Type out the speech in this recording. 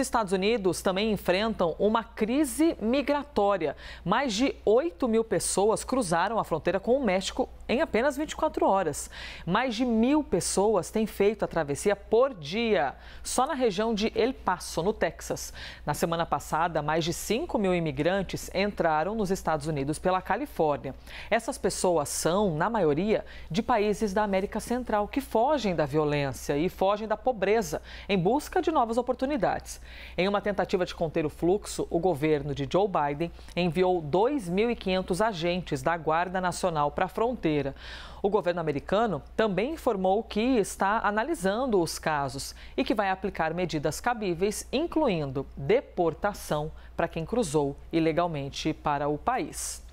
Estados Unidos também enfrentam uma crise migratória. Mais de 8 mil pessoas cruzaram a fronteira com o México em apenas 24 horas. Mais de mil pessoas têm feito a travessia por dia, só na região de El Paso, no Texas. Na semana passada, mais de 5 mil imigrantes entraram nos Estados Unidos pela Califórnia. Essas pessoas são, na maioria, de países da América Central que fogem da violência e fogem da pobreza em busca de novas oportunidades. Em uma tentativa de conter o fluxo, o governo de Joe Biden enviou 2.500 agentes da Guarda Nacional para a fronteira o governo americano também informou que está analisando os casos e que vai aplicar medidas cabíveis, incluindo deportação para quem cruzou ilegalmente para o país.